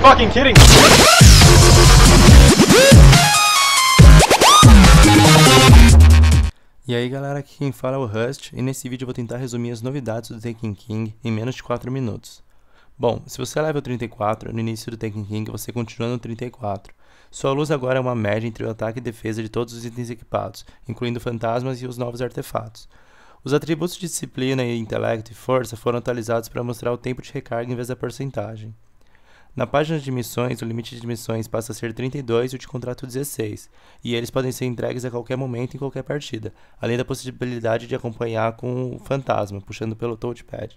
fucking kidding E aí galera, aqui quem fala é o Rust, e nesse vídeo eu vou tentar resumir as novidades do Taken King em menos de 4 minutos. Bom, se você é level 34, no início do Taken King você continua no 34. Sua luz agora é uma média entre o ataque e defesa de todos os itens equipados, incluindo fantasmas e os novos artefatos. Os atributos de disciplina e intelecto e força foram atualizados para mostrar o tempo de recarga em vez da porcentagem. Na página de missões, o limite de missões passa a ser 32 e o de contrato 16, e eles podem ser entregues a qualquer momento em qualquer partida, além da possibilidade de acompanhar com o fantasma, puxando pelo touchpad.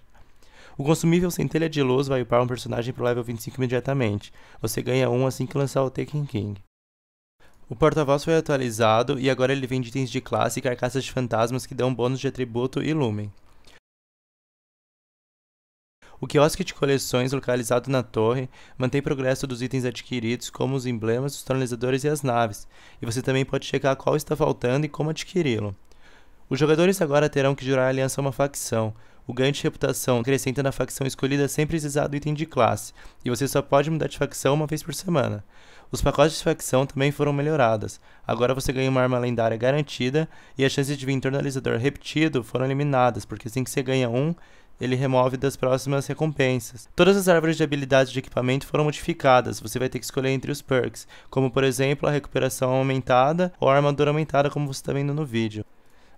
O consumível Centelha de Luz vai upar um personagem para o level 25 imediatamente. Você ganha um assim que lançar o Taken King. O porta-voz foi atualizado e agora ele vende itens de classe e carcaças de fantasmas que dão bônus de atributo e lumen. O quiosque de coleções localizado na torre mantém progresso dos itens adquiridos, como os emblemas, os tonalizadores e as naves, e você também pode checar qual está faltando e como adquiri-lo. Os jogadores agora terão que jurar a aliança a uma facção. O ganho de reputação acrescenta na facção escolhida sem precisar do item de classe, e você só pode mudar de facção uma vez por semana. Os pacotes de facção também foram melhorados. Agora você ganha uma arma lendária garantida, e as chances de vir tornalizador repetido foram eliminadas, porque assim que você ganha um, ele remove das próximas recompensas. Todas as árvores de habilidades de equipamento foram modificadas, você vai ter que escolher entre os perks, como por exemplo a recuperação aumentada ou a armadura aumentada, como você está vendo no vídeo.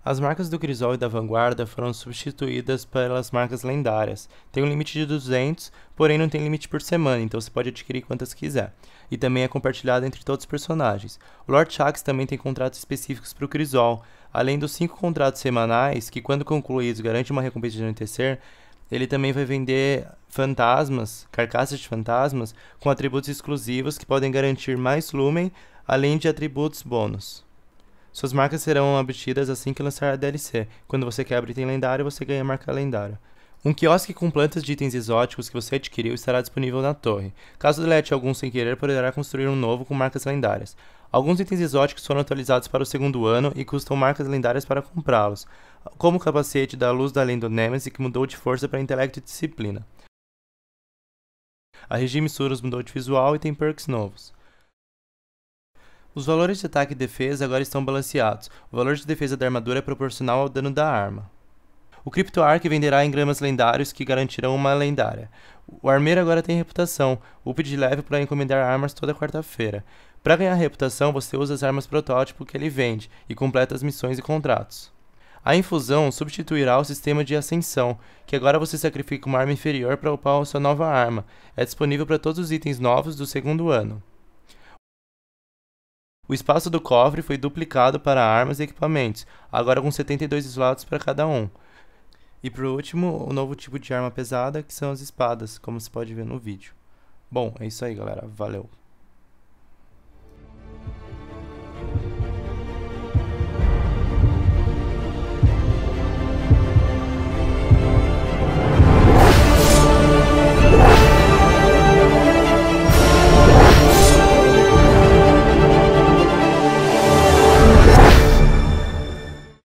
As marcas do Crisol e da Vanguarda foram substituídas pelas marcas lendárias. Tem um limite de 200, porém não tem limite por semana, então você pode adquirir quantas quiser. E também é compartilhado entre todos os personagens. O Lord Shax também tem contratos específicos para o Crisol, além dos cinco contratos semanais, que quando concluídos garante uma recompensa de anoitecer, ele também vai vender fantasmas, carcaças de fantasmas, com atributos exclusivos que podem garantir mais lumen, além de atributos bônus. Suas marcas serão obtidas assim que lançar a DLC. Quando você quebra item lendário, você ganha marca lendária. Um quiosque com plantas de itens exóticos que você adquiriu estará disponível na torre. Caso delete algum sem querer, poderá construir um novo com marcas lendárias. Alguns itens exóticos foram atualizados para o segundo ano e custam marcas lendárias para comprá-los, como o capacete da Luz da Lenda Nemesis que mudou de força para intelecto e disciplina. A Regime Suros mudou de visual e tem perks novos. Os valores de ataque e defesa agora estão balanceados. O valor de defesa da armadura é proporcional ao dano da arma. O CryptoArc venderá engramas lendários que garantirão uma lendária. O armeiro agora tem reputação, up de leve para encomendar armas toda quarta-feira. Para ganhar reputação, você usa as armas protótipo que ele vende e completa as missões e contratos. A infusão substituirá o sistema de ascensão, que agora você sacrifica uma arma inferior para upar a sua nova arma. É disponível para todos os itens novos do segundo ano. O espaço do cofre foi duplicado para armas e equipamentos, agora com 72 slots para cada um. E por último, o novo tipo de arma pesada, que são as espadas, como se pode ver no vídeo. Bom, é isso aí, galera. Valeu!